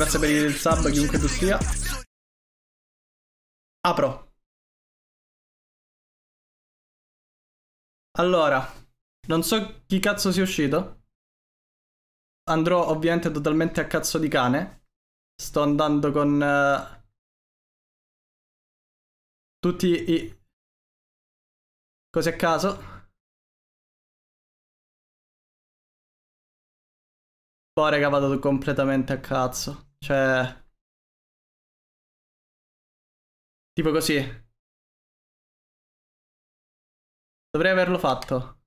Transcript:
Grazie per il sub, chiunque tu sia. Apro. Allora, non so chi cazzo sia uscito. Andrò ovviamente totalmente a cazzo di cane. Sto andando con... Uh, tutti i... Così a caso. Poi raga, vado completamente a cazzo. Cioè... Tipo così. Dovrei averlo fatto.